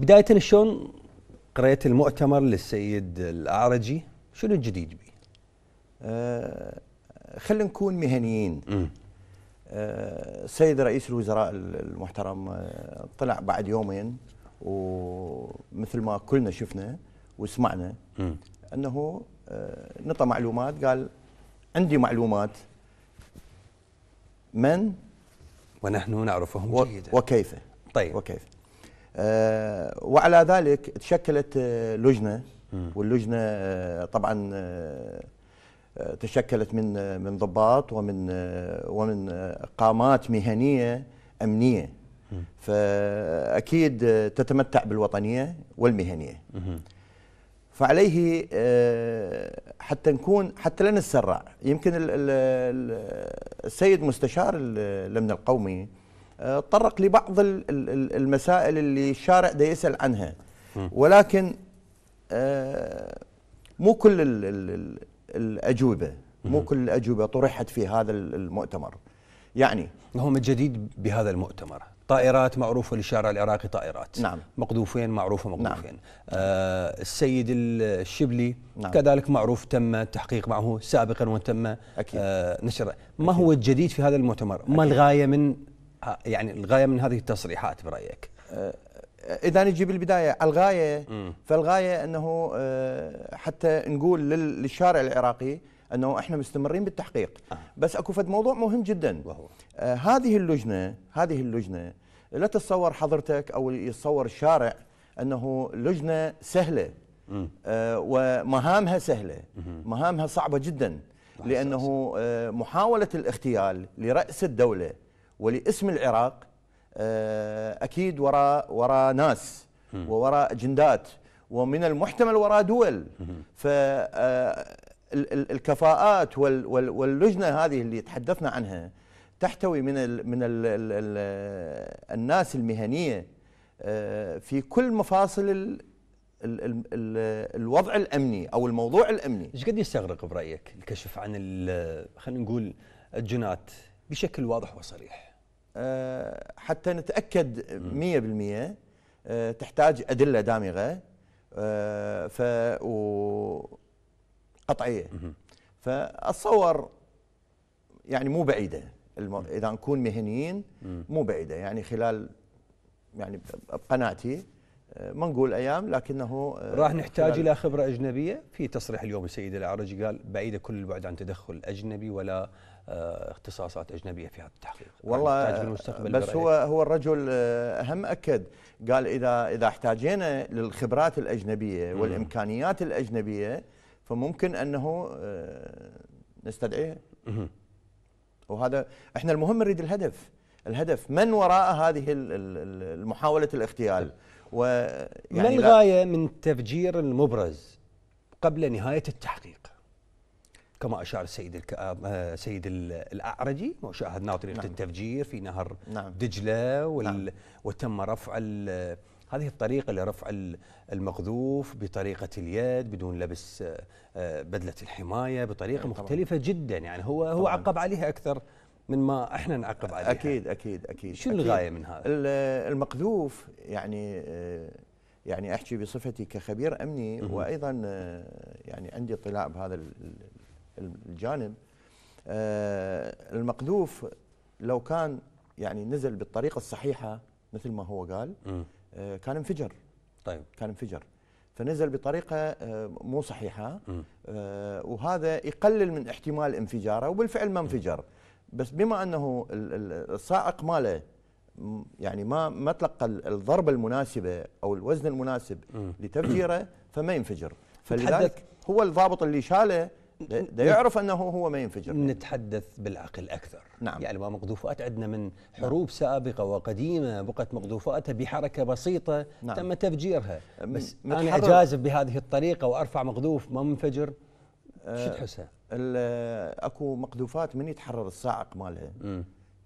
بدايه شلون قريت المؤتمر للسيد الاعرجي شنو الجديد به؟ أه خلينا نكون مهنيين السيد أه رئيس الوزراء المحترم آه، طلع بعد يومين ومثل ما كلنا شفنا وسمعنا انه انه نطى معلومات قال عندي معلومات من ونحن نعرفهم جيدا وكيف طيب وكيف آه، وعلى ذلك تشكلت آه، لجنه واللجنه آه، طبعا تشكلت من من ضباط ومن ومن قامات مهنيه امنيه فاكيد تتمتع بالوطنيه والمهنيه فعليه حتى نكون حتى لا نتسرع يمكن السيد مستشار الامن القومي تطرق لبعض المسائل اللي الشارع ده يسأل عنها ولكن آه، مو كل الأجوبة مو كل الأجوبة طرحت في هذا المؤتمر يعني ما هو الجديد بهذا المؤتمر طائرات معروفة للشارع العراقي طائرات نعم مقذوفين معروفة نعم. مقذوفين نعم. آه السيد الشبلي نعم. كذلك معروف تم التحقيق معه سابقا وتم أكيد. آه نشر ما أكيد. هو الجديد في هذا المؤتمر أكيد. ما الغاية من آه، يعني الغايه من هذه التصريحات برايك؟ آه، اذا نجي بالبدايه على الغايه فالغايه انه آه، حتى نقول للشارع العراقي انه احنا مستمرين بالتحقيق بس اكو فد موضوع مهم جدا وهو هذه اللجنه هذه اللجنه لا تتصور حضرتك او يتصور الشارع انه لجنه سهله ومهامها سهله مهامها صعبه جدا لانه محاوله الاغتيال لراس الدوله ولاسم العراق آه، اكيد وراء وراء ناس ووراء اجندات ومن المحتمل وراء دول ف آه، الكفاءات واللجنه هذه اللي تحدثنا عنها تحتوي من الـ من الـ الـ آه، الناس المهنيه في كل مفاصل الـ الـ الـ الـ الوضع الامني او الموضوع الامني. ايش قد يستغرق برايك الكشف عن خلينا نقول الجنات بشكل واضح وصريح؟ آه، حتى نتاكد 100% آه، تحتاج ادله دامغه آه، ف قطعيه فاتصور يعني مو بعيده اذا نكون مهنيين مو بعيده يعني خلال يعني بقناعتي ما نقول ايام لكنه آه، راح نحتاج الى خبره اجنبيه في تصريح اليوم السيد العرج قال بعيده كل البعد عن تدخل اجنبي ولا آه، اختصاصات اجنبيه في هذا التحقيق والله في المستقبل بس هو هو الرجل آه، هم اكد قال اذا اذا احتاجينا للخبرات الاجنبيه والامكانيات الاجنبيه فممكن انه نستدعيها وهذا احنا المهم نريد الهدف الهدف من وراء هذه محاوله الاغتيال طيب. ويعني ما الغاية من التفجير المبرز قبل نهاية التحقيق كما أشار السيد الكآب آه، آه، سيد الأعرجي وشاهدنا طريقة نعم. التفجير في نهر نعم. دجلة وال... نعم. وتم رفع ال... هذه الطريقة لرفع المقذوف بطريقة اليد بدون لبس آه، بدلة الحماية بطريقة نعم، مختلفة جدا يعني هو هو عقب عليها أكثر من ما احنا نعقب عليه اكيد اكيد اكيد شو الغايه من هذا؟ المقذوف يعني آه، يعني احكي بصفتي كخبير امني وايضا آه، يعني عندي اطلاع بهذا الجانب آه، المقذوف لو كان يعني نزل بالطريقه الصحيحه مثل ما هو قال كان انفجر طيب كان انفجر فنزل بطريقه مو صحيحه وهذا يقلل من احتمال انفجاره وبالفعل ما انفجر بس بما انه الصاعق ماله يعني ما ما تلقى الضربه المناسبه او الوزن المناسب لتفجيره فما ينفجر فلذلك هو الضابط اللي شاله ده يعرف انه هو ما ينفجر نتحدث بالعقل اكثر نعم يعني ما مقذوفات عندنا من نعم. حروب نعم. سابقه وقديمه بقت مقذوفاتها بحركه بسيطه نعم. تم تفجيرها بس انا اجازف بهذه الطريقه وارفع مقذوف ما منفجر شو آه، تحسها؟ آه، اكو مقذوفات من يتحرر الصاعق مالها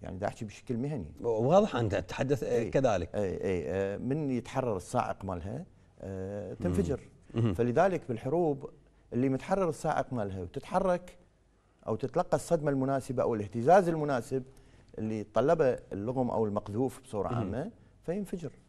يعني دا احكي بشكل مهني واضح انت تتحدث آه، ايه كذلك اي اي من يتحرر الصاعق مالها تنفجر مم. فلذلك بالحروب اللي متحرر الصاعق مالها وتتحرك او تتلقى الصدمه المناسبه او الاهتزاز المناسب اللي طلبه اللغم او المقذوف بصوره عامه فينفجر